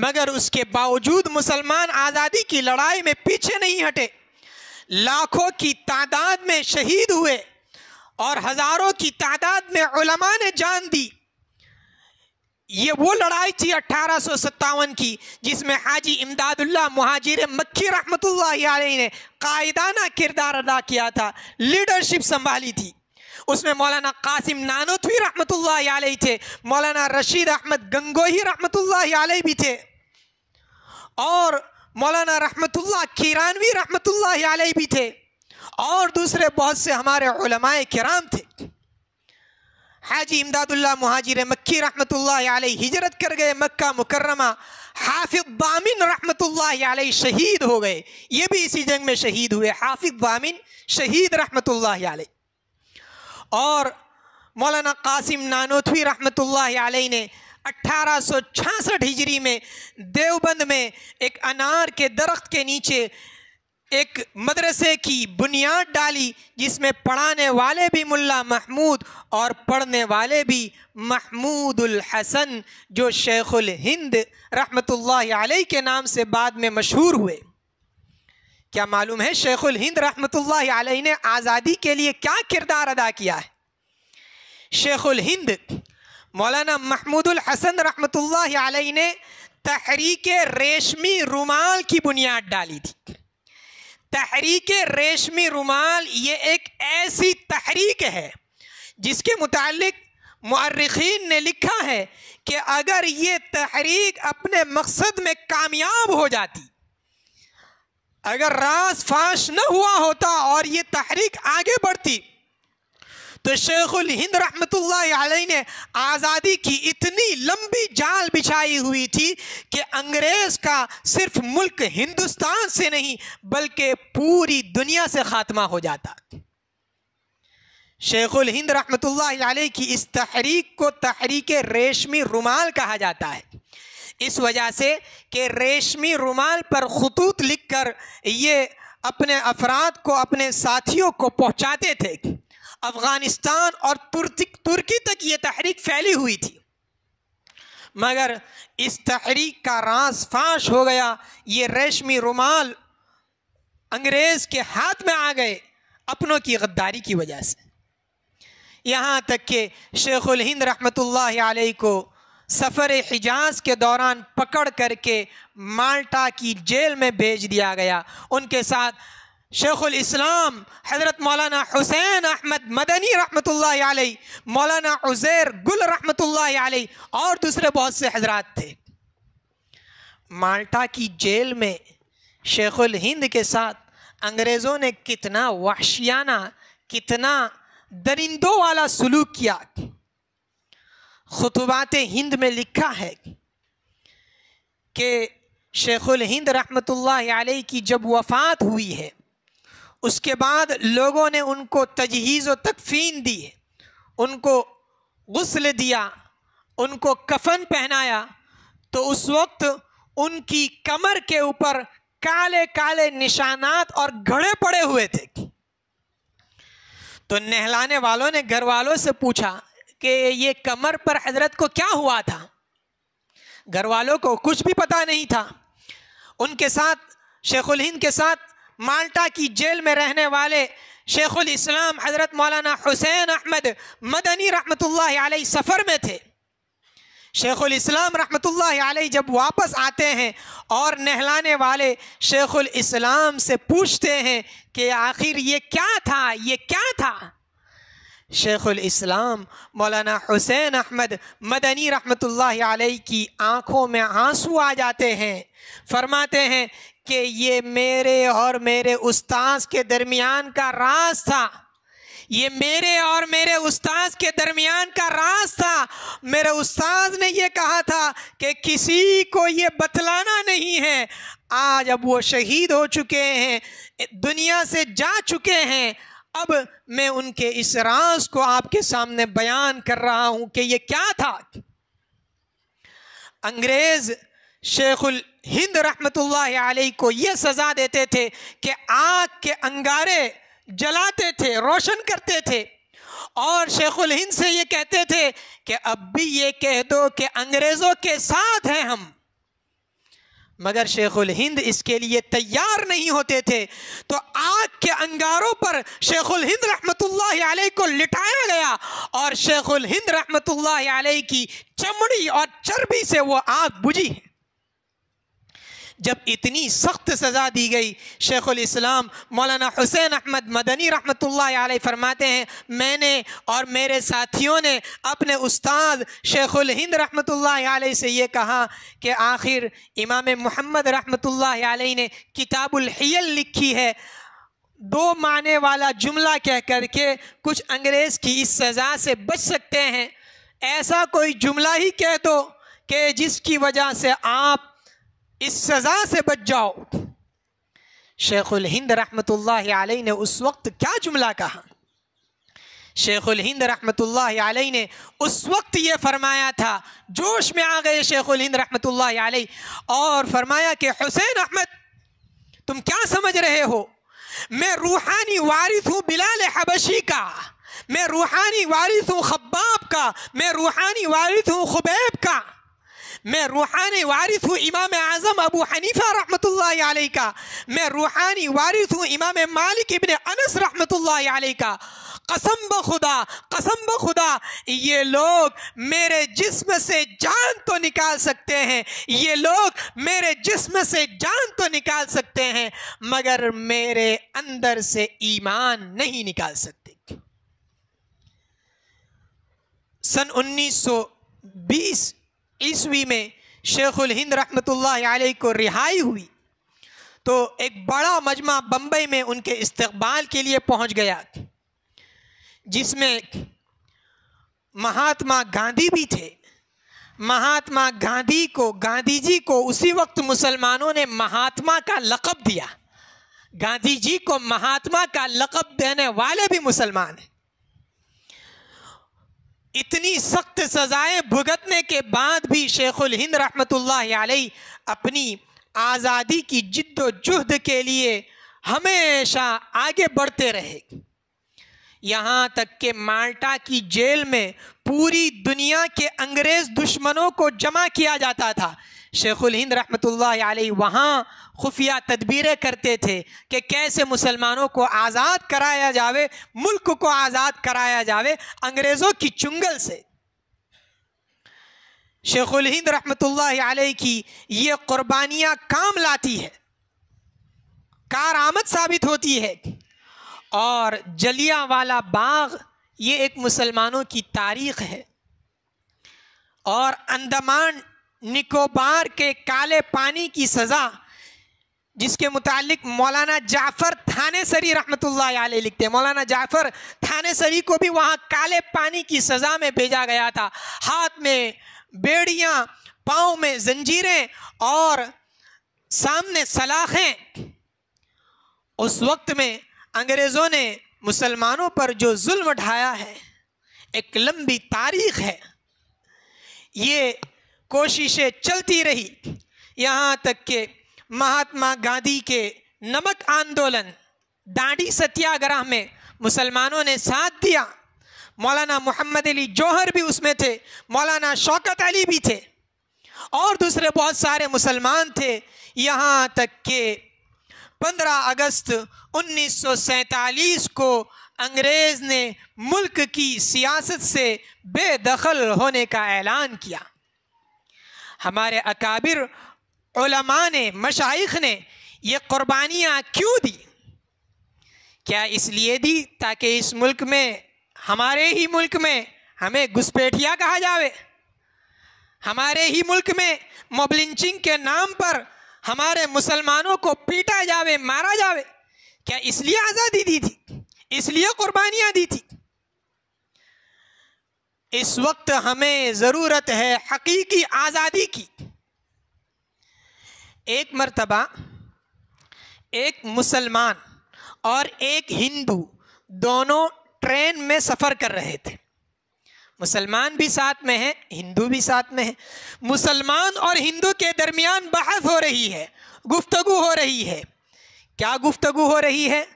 मगर उसके बावजूद मुसलमान आज़ादी की लड़ाई में पीछे नहीं हटे लाखों की तादाद में शहीद हुए और हज़ारों की तादाद में उलमा ने जान दी ये वो लड़ाई थी अट्ठारह सौ सत्तावन की जिसमें हाजी इमदादुल्ला महाजिर मक्की रहमत ने कायदाना किरदार अदा किया था लीडरशिप संभाली थी उसमें मौलाना कासिम नानोतवी रहमत थे मौलाना रशीद अहमद गंगोही रहमत भी थे और मौलाना रहमतुल्ला किरानवी रहमतुल्ला आलही भी थे और दूसरे बहुत से हमारे उलमाए किराम थे हाजी इमदादुल्ला महाजिर मक्की रहमतुल्ला आलही हिजरत कर गए मक्का मुकर्रमा हाफिज बामिन रहमतुल्ला आलही शहीद हो गए ये भी इसी जंग में शहीद हुए हाफिज बामिन शहीद रहमतुल्ला आलही और मौलाना कासिम नानोथवी रहमतुल्ला आलही ने अट्ठारह हिजरी में देवबंद में एक अनार के दरख्त के नीचे एक मदरसे की बुनियाद डाली जिसमें पढ़ाने वाले भी मुल्ला महमूद और पढ़ने वाले भी महमूदुल हसन जो शेखुल हिंद रहमतुल्लाह अलैह के नाम से बाद में मशहूर हुए क्या मालूम है शेखुल हिंद रहमतुल्लाह अलैह ने आज़ादी के लिए क्या किरदार अदा किया है शेखुल हिंद मौलाना महमूदुल हसन रहमत आलही ने तहरीक रेशमी रुमाल की बुनियाद डाली थी तहरीक रेशमी रुमाल ये एक ऐसी तहरीक है जिसके मुतालिक मर्रखीन ने लिखा है कि अगर ये तहरीक अपने मकसद में कामयाब हो जाती अगर रास फाश न हुआ होता और ये तहरीक आगे बढ़ती तो शेखुल हिंद रहमतुल्लाह ने आज़ादी की इतनी लंबी जाल बिछाई हुई थी कि अंग्रेज़ का सिर्फ मुल्क हिंदुस्तान से नहीं बल्कि पूरी दुनिया से ख़ात्मा हो जाता शेखुल हिंद रहमतुल्लाह की इस तहरीक को तहरीक रेशमी रुमाल कहा जाता है इस वजह से कि रेशमी रुमाल पर खतूत लिखकर ये अपने अफराद को अपने साथियों को पहुंचाते थे अफ़गानिस्तान और तुर्की तक ये तहरीक फैली हुई थी मगर इस तहरीक का राज फाश हो गया ये रेशमी रुमाल अंग्रेज़ के हाथ में आ गए अपनों की गद्दारी की वजह से यहाँ तक कि शेखुल हिंद रहमतुल्लाह अलैह को सफ़र हिजाज के दौरान पकड़ करके माल्टा की जेल में भेज दिया गया उनके साथ इस्लाम हज़रत मौलाना हुसैन अहमद मदनी रहमत मौलाना उज़ैर गुल रहमत और दूसरे बहुत से हजरात थे माल्टा की जेल में शेखुल हिंद के साथ अंग्रेज़ों ने कितना वाशियाना कितना दरिंदों वाला सलूक किया खुतबात हिंद में लिखा है कि शेखुल हिंद रहमत की जब वफ़ात हुई है उसके बाद लोगों ने उनको तजहीज़ व तकफीन दी उनको गसल दिया उनको कफन पहनाया तो उस वक्त उनकी कमर के ऊपर काले काले निशानात और घड़े पड़े हुए थे तो नहलाने वालों ने घर वालों से पूछा कि ये कमर पर हजरत को क्या हुआ था घर वालों को कुछ भी पता नहीं था उनके साथ शेखुल हिंद के साथ माल्टा की जेल में रहने वाले शेखुल इस्लाम हज़रत मौलाना हुसैन अहमद मदनी रहमतुल्लाह अलैह सफ़र में थे शेखुल इस्लाम रहमतुल्लाह अलैह जब वापस आते हैं और नहलाने वाले शेखुल इस्लाम से पूछते हैं कि आखिर ये क्या था ये क्या था शेखुल इस्लाम मौलाना हुसैन अहमद मदनी रहमतुल्लाह अलैह की आंखों में आंसू आ जाते हैं फरमाते हैं कि ये मेरे और मेरे उस्ताज के दरमियान का राज था ये मेरे और मेरे उस्ताज के दरमियान का राज था मेरे उस्ताज ने ये कहा था कि किसी को ये बतलाना नहीं है आज अब वो शहीद हो चुके हैं दुनिया से जा चुके हैं अब मैं उनके इस राज को आपके सामने बयान कर रहा हूं कि ये क्या था अंग्रेज़ शेखुल हिंद रहमतुल्लाह अलैह को ये सज़ा देते थे कि आग के अंगारे जलाते थे रोशन करते थे और शेखुल हिंद से ये कहते थे कि अब भी ये कह दो कि अंग्रेज़ों के साथ हैं हम मगर शेखुल हिंद इसके लिए तैयार नहीं होते थे तो आग के अंगारों पर शेखुल हिंद रहमतुल्लाह अलैह को लिटाया गया और शेखुल हिंद रहमतुल्लाह अलैह की चमड़ी और चर्बी से वो आग बुझी है जब इतनी सख्त सज़ा दी गई शेख़ुलस्लाम मौलाना हुसैन अहमद मदनी रहमत आल फरमाते हैं मैंने और मेरे साथियों ने अपने उस्ताद शेखुल हिंद रहमतुल्लाह से ये कहा कि आखिर इमाम मोहम्मद रहमतुल्लाह आल ने किताबुल हियल लिखी है दो माने वाला जुमला कह कर के कुछ अंग्रेज़ की इस सज़ा से बच सकते हैं ऐसा कोई जुमला ही कह दो कि जिसकी वजह से आप इस सज़ा से बच जाओ शेखुल हिंद रहमत आलही ने उस वक्त क्या जुमला कहा शेखुल हिंद रहमत आलही ने उस वक्त ये फरमाया था जोश में आ गए शेखुल हिंद रहमत आलही और फरमाया कि हुसैन अहमद तुम क्या समझ रहे हो मैं रूहानी वारिस हूँ बिलाल हबशी का मैं रूहानी वारिस हूँ खब्बाब का मैं रूहानी वारिस हूँ खुबैब का मैं रूहानी वारिस हूँ इमाम आज़म अबू हनीफ़ा रहमत आलही का मैं रूहानी वारिस हूँ इमाम मालिक इबन अनस रहमत आलही का कसम ब खुदा कसम ब खुदा ये लोग मेरे जिस्म से जान तो निकाल सकते हैं ये लोग मेरे जिस्म से जान तो निकाल सकते हैं मगर मेरे अंदर से ईमान नहीं निकाल सकते सन 1920 ईस्वी में शेखुल हिंद रहमतुल्लाह को रिहाई हुई तो एक बड़ा मजमा बम्बई में उनके इस्तबाल के लिए पहुंच गया जिसमें महात्मा गांधी भी थे महात्मा गांधी को गांधी जी को उसी वक्त मुसलमानों ने महात्मा का लक़ब दिया गांधी जी को महात्मा का लक़ब देने वाले भी मुसलमान हैं इतनी सख्त सज़ाएं भुगतने के बाद भी शेखुल हिंद रहमतुल्लाह अपनी आज़ादी की जिद्दोजहद के लिए हमेशा आगे बढ़ते रहे यहाँ तक के माल्टा की जेल में पूरी दुनिया के अंग्रेज़ दुश्मनों को जमा किया जाता था शेखुल हिंद रहमतुल्लाह वहाँ खुफिया तदबीरें करते थे कि कैसे मुसलमानों को आज़ाद कराया जावे मुल्क को आज़ाद कराया जावे अंग्रेज़ों की चुंगल से शेखुल हिंद रहमतुल्लाह की ये क़ुरबानियाँ काम लाती है कार आमद साबित होती है और जलिया वाला बाग ये एक मुसलमानों की तारीख है और अंडमान निकोबार के काले पानी की सज़ा जिसके मुतालिक मौलाना जाफ़र थाने सरी रहमत लिखते हैं मौलाना जाफ़र थाने सरी को भी वहाँ काले पानी की सज़ा में भेजा गया था हाथ में बेड़ियाँ पाँव में जंजीरें और सामने सलाखें उस वक्त में अंग्रेज़ों ने मुसलमानों पर जो जुल्म ढाया है एक लंबी तारीख है ये कोशिशें चलती रही यहाँ तक के महात्मा गांधी के नमक आंदोलन दाढ़ी सत्याग्रह में मुसलमानों ने साथ दिया मौलाना मोहम्मद अली जौहर भी उसमें थे मौलाना शौकत अली भी थे और दूसरे बहुत सारे मुसलमान थे यहाँ तक के 15 अगस्त 1947 को अंग्रेज़ ने मुल्क की सियासत से बेदखल होने का ऐलान किया हमारे अकाबिर ने मशाइख ने ये क़ुरबानियाँ क्यों दी क्या इसलिए दी ताकि इस मुल्क में हमारे ही मुल्क में हमें घुसपैठिया कहा जावे हमारे ही मुल्क में मोबलिंचिंग के नाम पर हमारे मुसलमानों को पीटा जावे मारा जावे क्या इसलिए आज़ादी दी थी इसलिए कुर्बानियाँ दी थी इस वक्त हमें ज़रूरत है हकीकी आज़ादी की एक मर्तबा एक मुसलमान और एक हिंदू दोनों ट्रेन में सफ़र कर रहे थे मुसलमान भी साथ में है हिंदू भी साथ में है मुसलमान और हिंदू के दरमियान बहस हो रही है गुफ्तगु हो रही है क्या गुफ्तगु हो रही है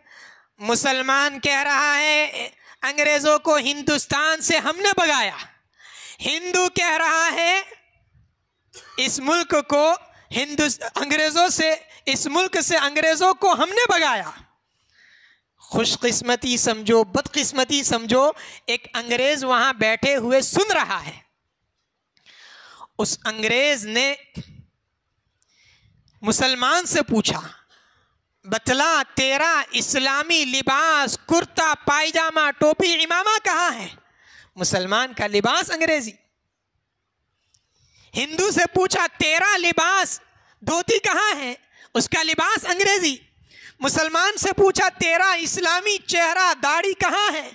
मुसलमान कह रहा है अंग्रेजों को हिंदुस्तान से हमने भगाया हिंदू कह रहा है इस मुल्क को हिंदू अंग्रेजों से इस मुल्क से अंग्रेजों को हमने भगाया खुशकिस्मती समझो बदकिस्मती समझो एक अंग्रेज वहां बैठे हुए सुन रहा है उस अंग्रेज ने मुसलमान से पूछा बतला तेरा इस्लामी लिबास कुर्ता पायजामा टोपी इमामा कहाँ है मुसलमान का लिबास अंग्रेजी हिंदू से पूछा तेरा लिबास धोती कहाँ है उसका लिबास अंग्रेजी मुसलमान से पूछा तेरा इस्लामी चेहरा दाढ़ी कहाँ है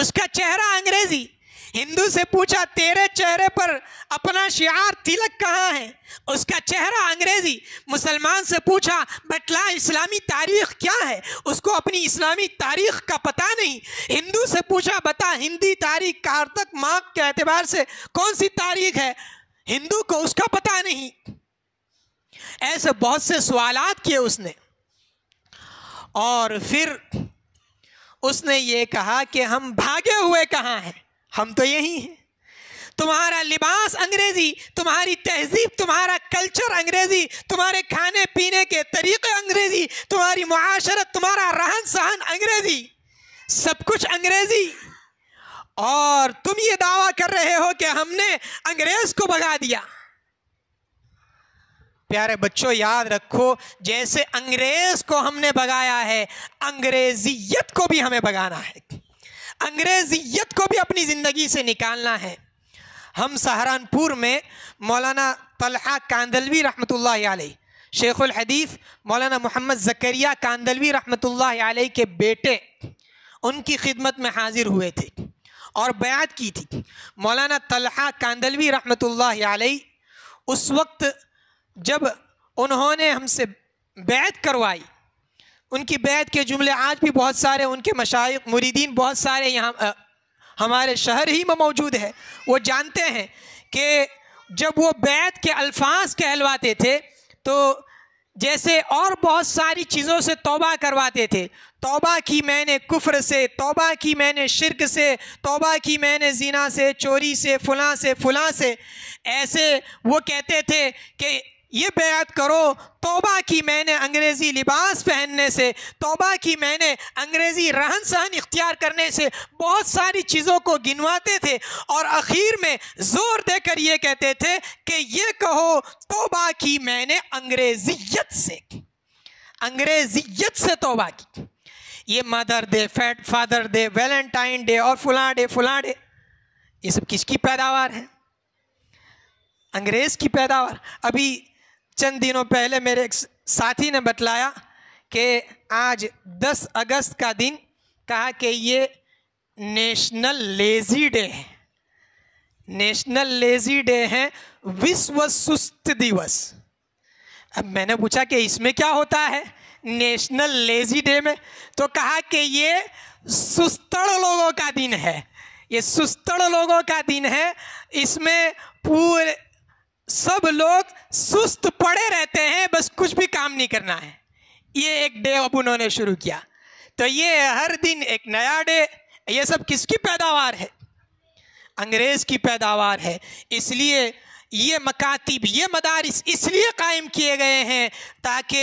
उसका चेहरा अंग्रेजी हिंदू से पूछा तेरे चेहरे पर अपना शियार तिलक कहाँ है उसका चेहरा अंग्रेजी मुसलमान से पूछा बटला इस्लामी तारीख क्या है उसको अपनी इस्लामी तारीख का पता नहीं हिंदू से पूछा बता हिंदी तारीख कारतक माँ के अतबार से कौन सी तारीख है हिंदू को उसका पता नहीं ऐसे बहुत से सवाल किए उसने और फिर उसने ये कहा कि हम भागे हुए कहाँ हैं हम तो यही हैं तुम्हारा लिबास अंग्रेजी तुम्हारी तहजीब तुम्हारा कल्चर अंग्रेजी तुम्हारे खाने पीने के तरीके अंग्रेजी तुम्हारी माशरत तुम्हारा रहन सहन अंग्रेजी सब कुछ अंग्रेजी और तुम ये दावा कर रहे हो कि हमने अंग्रेज को भगा दिया प्यारे बच्चों याद रखो जैसे अंग्रेज को हमने भगाया है अंग्रेजियत को भी हमें भगाना है अंग्रेजियत को भी अपनी ज़िंदगी से निकालना है हम सहारनपुर में मौलाना तलहा कांदलवी रहमत आलही शेखुल हदीफ़ मौलाना मोहम्मद जकरिया कांदलवी रहमत के बेटे उनकी खिदमत में हाजिर हुए थे और बयात की थी मौलाना तलहा कांदलवी रहमत आलही उस वक्त जब उन्होंने हमसे बैत करवाई उनकी बैत के जुमले आज भी बहुत सारे उनके मशाइ मुरीदीन बहुत सारे यहाँ हमारे शहर ही में मौजूद है वो जानते हैं कि जब वो बैत के अल्फाज कहलवाते थे तो जैसे और बहुत सारी चीज़ों से तोबा करवाते थे तोबा की मैंने कुफ्र से तोबा की मैंने शिरक से तोबा की मैंने जीना से चोरी से फलाँ से फलाँ से ऐसे वो कहते थे कि ये बेत करो तोबा की मैंने अंग्रेज़ी लिबास पहनने से तोबा की मैंने अंग्रेज़ी रहन सहन इख्तियार करने से बहुत सारी चीज़ों को गिनवाते थे और आखिर में ज़ोर देकर ये कहते थे कि ये कहो तोबा की मैंने अंग्रेज़ियत से अंग्रेज़ियत से तोबा की ये मदर डे फैट फादर डे वैलेंटाइन डे और फलां डे फलां डे ये सब किसकी पैदावार है अंग्रेज़ की पैदावार अभी चंद दिनों पहले मेरे एक साथी ने बतलाया कि आज 10 अगस्त का दिन कहा कि ये नेशनल लेज़ी डे है नेशनल लेज़ी डे है विश्व सुस्त दिवस अब मैंने पूछा कि इसमें क्या होता है नेशनल लेज़ी डे में तो कहा कि ये सुस्तड़ लोगों का दिन है ये सुस्तड़ लोगों का दिन है इसमें पूरे सब लोग सुस्त पड़े रहते हैं बस कुछ भी काम नहीं करना है ये एक डे अब उन्होंने शुरू किया तो ये हर दिन एक नया डे ये सब किसकी पैदावार है अंग्रेज की पैदावार है इसलिए ये मकातब ये मदारस इसलिए कायम किए गए हैं ताकि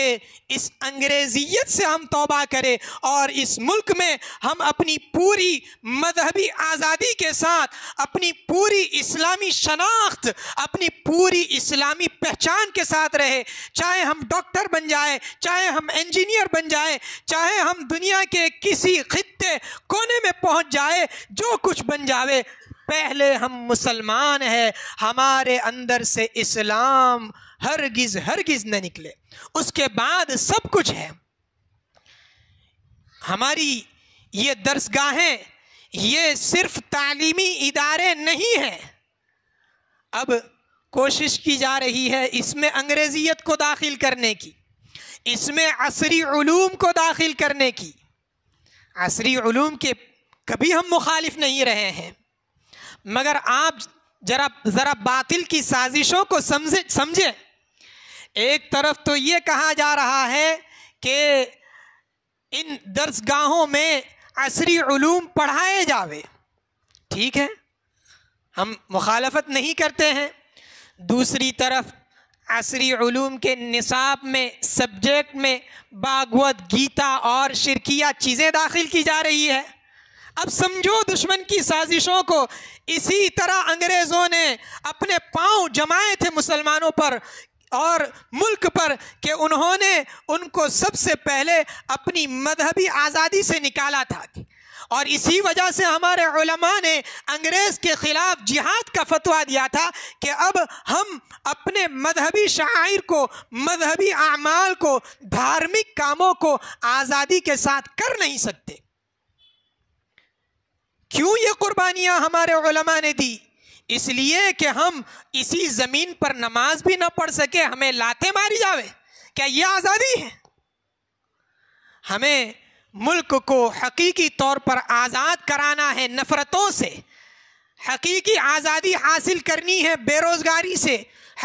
इस अंग्रेज़ियत से हम तोबा करें और इस मुल्क में हम अपनी पूरी मजहबी आज़ादी के साथ अपनी पूरी इस्लामी शनाख्त अपनी पूरी इस्लामी पहचान के साथ रहे चाहे हम डॉक्टर बन जाए चाहे हम इंजीनियर बन जाए चाहे हम दुनिया के किसी खत्े कोने में पहुंच जाए जो कुछ बन जावे पहले हम मुसलमान हैं हमारे अंदर से इस्लाम हरगिज हरगिज न निकले उसके बाद सब कुछ है हमारी ये दरसगाहें ये सिर्फ तालीमी इदारे नहीं हैं अब कोशिश की जा रही है इसमें अंग्रेज़ियत को दाखिल करने की इसमें असरी ूम को दाखिल करने की असरी ूम के कभी हम मुखालिफ नहीं रहे हैं मगर आप जरा जरा बातिल की साजिशों को समझे समझे एक तरफ तो ये कहा जा रहा है कि इन दर्सगाहों में असरी ूम पढ़ाए जावे ठीक है हम मुखालफत नहीं करते हैं दूसरी तरफ असरी ूम के निसाब में सब्जेक्ट में भागवत गीता और शिरकिया चीज़ें दाखिल की जा रही है अब समझो दुश्मन की साजिशों को इसी तरह अंग्रेज़ों ने अपने पांव जमाए थे मुसलमानों पर और मुल्क पर कि उन्होंने उनको सबसे पहले अपनी मजहबी आज़ादी से निकाला था और इसी वजह से हमारे ने अंग्रेज़ के ख़िलाफ़ जिहाद का फतवा दिया था कि अब हम अपने मजहबी शायर को मजहबी अमाल को धार्मिक कामों को आज़ादी के साथ कर नहीं सकते क्यों ये कुर्बानियाँ हमारे उलमा ने दी इसलिए कि हम इसी ज़मीन पर नमाज भी ना पढ़ सके हमें लाते मारी जावे क्या ये आज़ादी है हमें मुल्क को हकीकी तौर पर आज़ाद कराना है नफ़रतों से हकीकी आज़ादी हासिल करनी है बेरोज़गारी से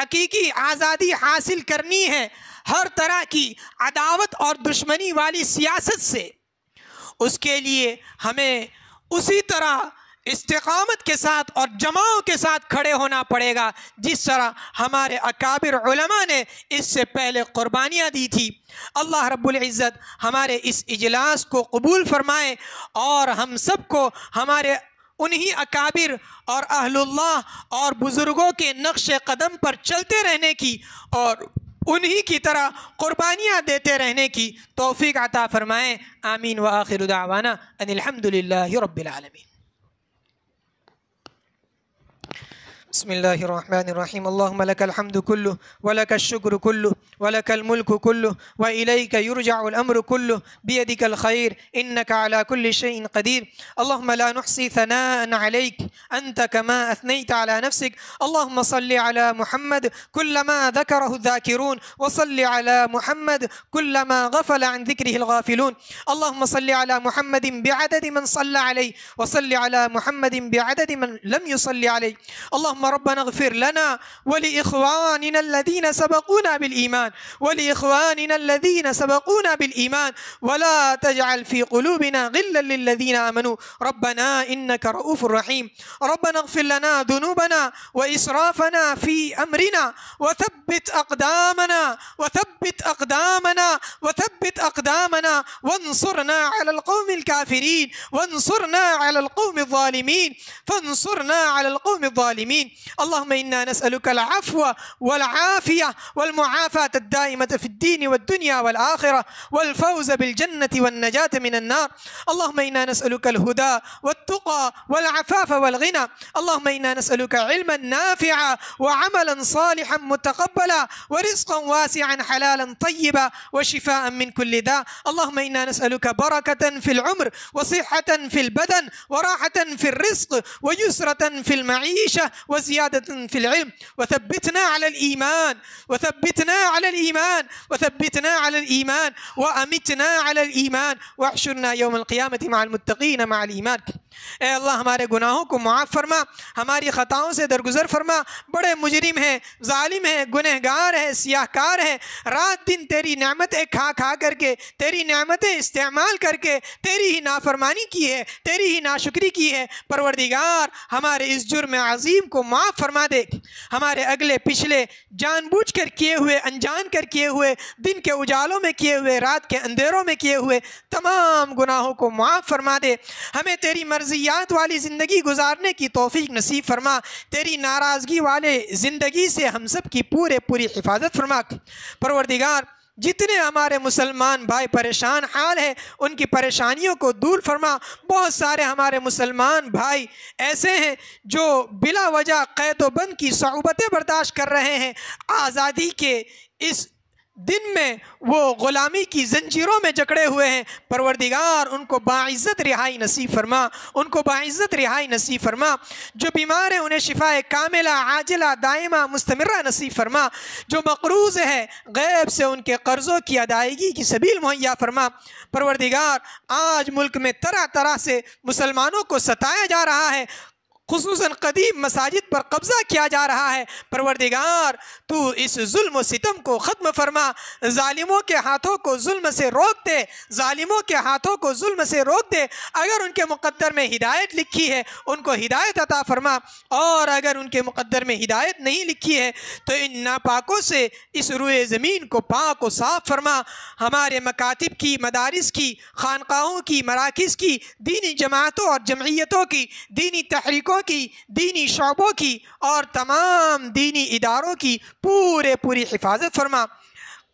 हकीकी आज़ादी हासिल करनी है हर तरह की अदावत और दुश्मनी वाली सियासत से उसके लिए हमें उसी तरह इस्तकामत के साथ और जमाओं के साथ खड़े होना पड़ेगा जिस तरह हमारे अकाबिर उलमा ने इससे पहले क़ुरबानियाँ दी थी अल्लाह रब्बुल इज़्ज़त हमारे इस इजलास को कबूल फरमाए और हम सबको हमारे उन्हीं अकाबिर और अहलुल्लाह और बुज़ुर्गों के नक्श कदम पर चलते रहने की और उन्हीं की तरह कुर्बानियाँ देते रहने की तोफ़ी अता फ़रमाएँ आमीन व आखिर उदावाना अनिलहमदिल्ला بسم الله الرحمن الرحيم اللهم لك الحمد كله ولك الشكر كله ولك الملك كله وإليك يرجع الأمر كله بيدك الخير إنك على كل شيء قدير اللهم لا نحصي ثناء عليك أنت كما أثنيت على نفسك اللهم صل على محمد كلما ذكره الذاكرون وصل على محمد كلما غفل عن ذكره الغافلون اللهم صل على محمد بعدد من صلى عليه وصل على محمد بعدد من لم يصلي عليه اللهم اللهم ربنا اغفر لنا ولإخواننا الذين سبقونا بالإيمان ولإخواننا الذين سبقونا بالإيمان ولا تجعل في قلوبنا غلا للذين آمنوا ربنا إنك رؤوف رحيم ربنا اغفر لنا ذنوبنا وإسرافنا في أمرنا وثبت أقدامنا وثبت أقدامنا وثبت أقدامنا وانصرنا على القوم الكافرين وانصرنا على القوم الظالمين فانصرنا على القوم الظالمين اللهم إنا نسألك العفو والعافية والمعافاة الدائمة في الدين والدنيا والآخرة والفوز بالجنة والنجاة من النار اللهم إنا نسألك الهدى والتقى والعفاف والغنى اللهم إنا نسألك علما نافعا وعملا صالحا متقبلا ورزقا واسعا حلالا طيبا وشفاء من كل داء اللهم إنا نسألك بركة في العمر وصحة في البدن وراحة في الرزق ويسرة في المعيشة وزيادة في العلم وثبتنا على الإيمان وثبتنا على الإيمان وثبتنا على الإيمان وأمتنا على الإيمان واحشرنا يوم القيامة مع المتقين مع الإيمان ए अल्लाह हमारे गुनाहों को माफ़ फरमा हमारी ख़ताओं से दरगुजर फरमा बड़े मुजरिम हैं ालिम हैं गुनहगार हैं सियाहकार हैं रात दिन तेरी नामतें खा खा करके तेरी नामतें इस्तेमाल करके तेरी ही नाफरमानी की है तेरी ही नाशुक्री की है परवरदिगार हमारे इस जुर्म अजीम को माफ़ फरमा दे हमारे अगले पिछले जानबूझ कर किए हुए अनजान कर किए हुए दिन के उजालों में किए हुए रात के अंधेरों में किए हुए तमाम गुनाहों को माफ़ फरमा दे हमें तेरी मर्ज़ी मर्जियात वाली ज़िंदगी गुजारने की तोफ़ी नसीब फरमा तेरी नाराज़गी वाले ज़िंदगी से हम सब की पूरे पूरी हिफाजत फरमा परवरदिगार जितने हमारे मुसलमान भाई परेशान हाल है उनकी परेशानियों को दूर फरमा बहुत सारे हमारे मुसलमान भाई ऐसे हैं जो बिला वजह कैद की सहबतें बर्दाश्त कर रहे हैं आज़ादी के इस दिन में वो ग़ुलामी की जंजीरों में जकड़े हुए हैं परवरदिगार उनको बाज़्ज़त रिहाई नसीब फरमा उनको बाज़्ज़त रिहाई नसीब फरमा जो बीमार हैं उन्हें शिफाए कामिला आजिला दायमा मुस्तमरा नसीब फरमा जो मकरूज़ है गैब से उनके कर्ज़ों की अदायगी की सबील मुहैया फरमा परवरदिगार आज मुल्क में तरह तरह से मुसलमानों को सताया जा रहा है खसूस कदीम मसाजिद पर कब्ज़ा किया जा रहा है परवरदिगार तो इस जुल्म सितम को ख़त्म फरमा ालिमों के हाथों को जुल्म से रोक दे ालिमों के हाथों को जुल्म से रोक दे अगर उनके मुकद्दर में हिदायत लिखी है उनको हिदायत अता फरमा और अगर उनके मुकद्दर में हिदायत नहीं लिखी है तो इन नापाकों से इस रुए ज़मीन को पाक व साफ़ फरमा हमारे मकातब की मदारस की खानकाहों की मराकज़ की दीनी जमातों और जमयतों की दीनी तहरीकों हलकों की दीनी शोबों की और तमाम दीनी इदारों की पूरे पूरी हिफाजत फरमा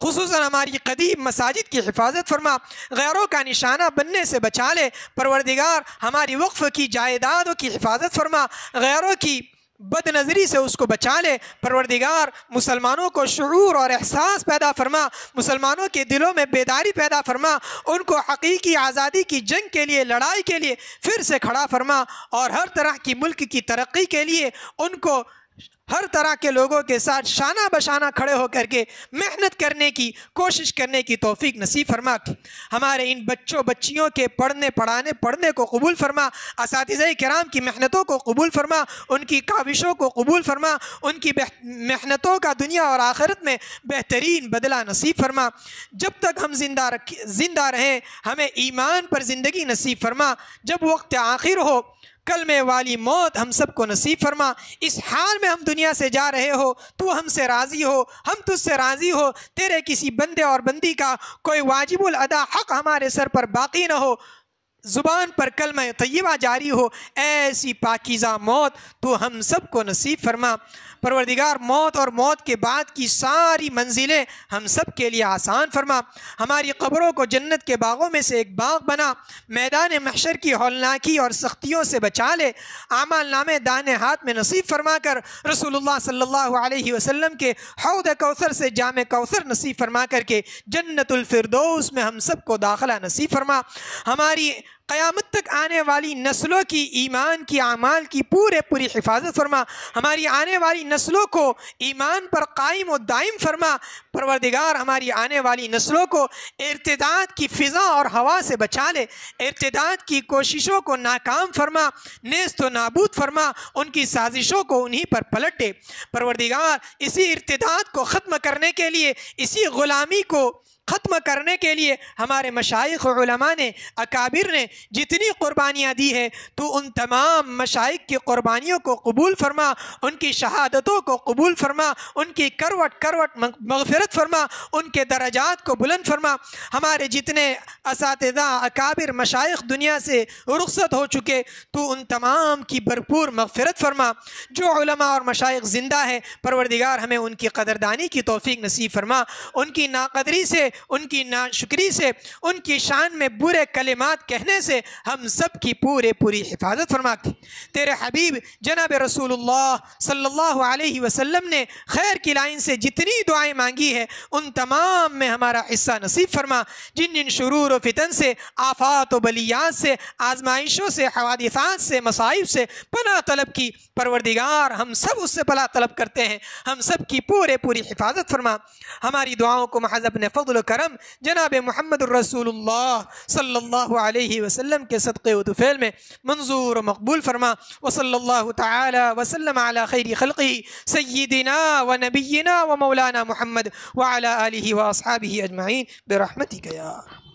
खसूस हमारी कदीम मसाजिद की हिफाजत फरमा गैरों का निशाना बनने से बचा ले परवरदिगार हमारी वक्फ़ की जायदादों की हिफाजत फरमा गैरों की बदनज़री से उसको बचा ले परवरदिगार मुसलमानों को शुरू और एहसास पैदा फरमा मुसलमानों के दिलों में बेदारी पैदा फरमा उनको हकीकी आज़ादी की जंग के लिए लड़ाई के लिए फिर से खड़ा फरमा और हर तरह की मुल्क की तरक्की के लिए उनको हर तरह के लोगों के साथ शाना बशाना खड़े होकर के मेहनत करने की कोशिश करने की तोफ़ी नसीब फरमा हमारे इन बच्चों बच्चियों के पढ़ने पढ़ाने पढ़ने को कबूल फरमा इस कराम की मेहनतों को कबूल फरमा उनकी काविशों को कबूल फरमा उनकी मेहनतों का दुनिया और आखिरत में बेहतरीन बदला नसीब फरमा जब तक हम जिंदा रखें जिंदा रहें हमें ईमान पर ज़िंदगी नसीब फरमा जब वक्त आखिर हो कलमे वाली मौत हम सबको नसीब फरमा इस हाल में हम दुनिया से जा रहे हो तू हमसे राज़ी हो हम तुझसे राज़ी हो तेरे किसी बंदे और बंदी का कोई वाजिबुल अदा हक हमारे सर पर बाकी न हो ज़ुबान पर कल में तयबा जारी हो ऐसी पाकिज़ा मौत तो हम सब को नसीब फरमा परवरदिगार मौत और मौत के बाद की सारी मंजिलें हम सब के लिए आसान फरमा हमारी ख़बरों को जन्नत के बागों में से एक बाग बना मैदान महशर की हौलनाकी और सख्तियों से बचा ले आमाल नामे दान हाथ में नसीब फरमा कर रसोल्ला सल्ला वसम के हौद कौसर से जाम कौसर नसीब फरमा करके जन्नतफरदोस में हम सब को दाखिला नसीब फरमा हमारी क़यामत तक आने वाली नस्लों की ईमान की आमाल की पूरे पूरी हिफाजत फरमा हमारी आने वाली नस्लों को ईमान पर कायम और दायम फरमा परवरदिगार हमारी आने वाली नस्लों को इर्तदाद की फ़िज़ा और हवा से बचा ले इर्तदाद की कोशिशों को नाकाम फरमा नेस्त व नाबूद फरमा उनकी साजिशों को उन्हीं पर पलट दे परवरदिगार इसी इर्तदाद को ख़त्म करने के लिए इसी ग़ुलामी को ख़त्म करने के लिए हमारे मशाइक ने अकाबिर ने जितनी क़ुरबानियाँ दी है तो उन तमाम मशाइक की क़ुरबानियों को कबूल फरमा उनकी शहादतों को कबूल फरमा उनकी करवट करवट मगफरत फरमा उनके दर्जात को बुलंद फरमा हमारे जितने इस अकाबिर मशाइ दुनिया से रुखसत हो चुके तो उन तमाम की भरपूर मगफरत फरमा जो और मशाइ ज़िंदा है परवरदिगार हमें उनकी कदरदानी की तोफ़ी नसीब फरमा उनकी नाकदरी से उनकी नाशुक्री से उनकी शान में बुरे कलिमात कहने से हम सब की पूरे पूरी हिफाजत फरमाती तेरे हबीब जनाब रसूल सल्लल्लाहु अलैहि वसल्लम ने खैर की लाइन से जितनी दुआएं मांगी है उन तमाम में हमारा हिस्सा नसीब फरमा जिन जिन शुरूर व फितन से आफात व बलियात से आजमाइशों से हवादिफात से मसाइब से पना तलब की परवरदिगार हम सब उससे पला तलब करते हैं हम सब की पूरे पूरी हिफाजत फरमा हमारी दुआओं को महज अपने फजल کرم جناب محمد الرسول الله صلى الله عليه وسلم کے صدقے و تفیل میں منظور و مقبول فرما وصلى الله تعالى وسلم على خير خلقه سيدنا ونبينا ومولانا محمد وعلى آله وأصحابه أجمعين برحمتك يا کا